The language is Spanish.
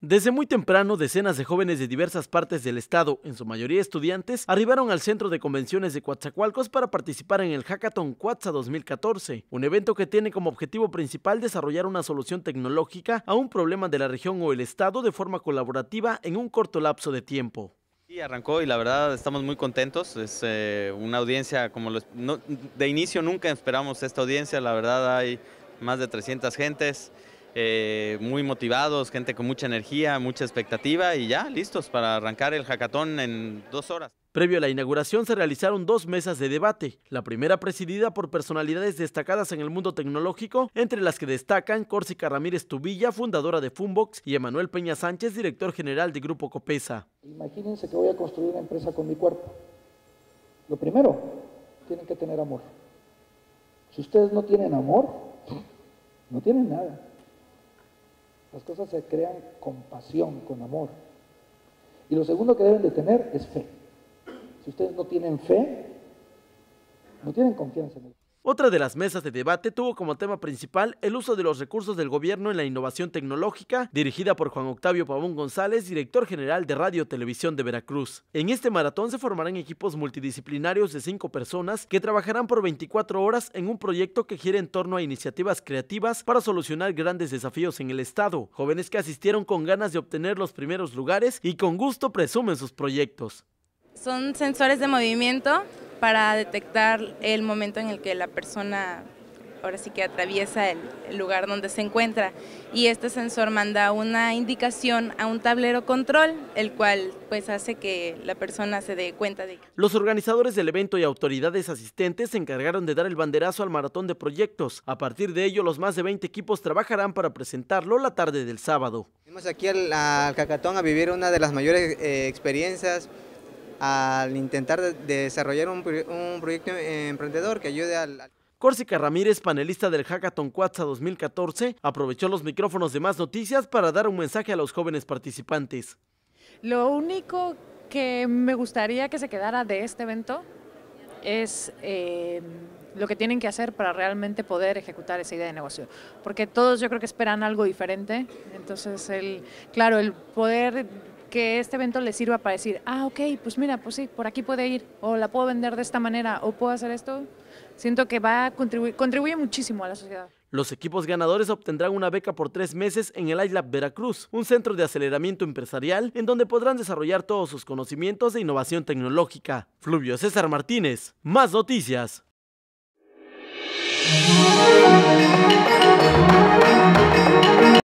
Desde muy temprano, decenas de jóvenes de diversas partes del estado, en su mayoría estudiantes, arribaron al centro de convenciones de Coatzacoalcos para participar en el Hackathon Coatza 2014, un evento que tiene como objetivo principal desarrollar una solución tecnológica a un problema de la región o el estado de forma colaborativa en un corto lapso de tiempo. Y arrancó y la verdad estamos muy contentos, es eh, una audiencia como de inicio nunca esperamos esta audiencia, la verdad hay más de 300 gentes, eh, muy motivados, gente con mucha energía, mucha expectativa y ya listos para arrancar el jacatón en dos horas. Previo a la inauguración se realizaron dos mesas de debate, la primera presidida por personalidades destacadas en el mundo tecnológico, entre las que destacan Córsica Ramírez Tubilla, fundadora de Funbox, y Emanuel Peña Sánchez, director general de Grupo Copesa. Imagínense que voy a construir una empresa con mi cuerpo. Lo primero, tienen que tener amor. Si ustedes no tienen amor, no tienen nada. Las cosas se crean con pasión, con amor. Y lo segundo que deben de tener es fe. Si ustedes no tienen fe, no tienen confianza en el otra de las mesas de debate tuvo como tema principal el uso de los recursos del gobierno en la innovación tecnológica, dirigida por Juan Octavio Pavón González, director general de Radio Televisión de Veracruz. En este maratón se formarán equipos multidisciplinarios de cinco personas que trabajarán por 24 horas en un proyecto que gira en torno a iniciativas creativas para solucionar grandes desafíos en el Estado. Jóvenes que asistieron con ganas de obtener los primeros lugares y con gusto presumen sus proyectos. Son sensores de movimiento para detectar el momento en el que la persona ahora sí que atraviesa el, lugar donde se encuentra y este sensor manda una indicación a un tablero control, el cual pues hace que la persona se dé cuenta de Los organizadores del evento y autoridades asistentes se encargaron de dar el banderazo al maratón de proyectos. A partir de ello, los más de 20 equipos trabajarán para presentarlo la tarde del sábado. Venimos aquí al, Cacatón a vivir una de las mayores eh, experiencias al intentar desarrollar un, proyecto emprendedor que ayude al... Córsica Ramírez, panelista del Hackathon Quatsa 2014, aprovechó los micrófonos de Más Noticias para dar un mensaje a los jóvenes participantes. Lo único que me gustaría que se quedara de este evento es eh, lo que tienen que hacer para realmente poder ejecutar esa idea de negocio. Porque todos yo creo que esperan algo diferente. Entonces, el, claro, el poder que este evento le sirva para decir, ah, ok, pues mira, pues sí, por aquí puede ir, o la puedo vender de esta manera, o puedo hacer esto, siento que va a contribuir, contribuye muchísimo a la sociedad. Los equipos ganadores obtendrán una beca por tres meses en el ILAB Veracruz, un centro de aceleramiento empresarial en donde podrán desarrollar todos sus conocimientos de innovación tecnológica. Fluvio César Martínez, más noticias.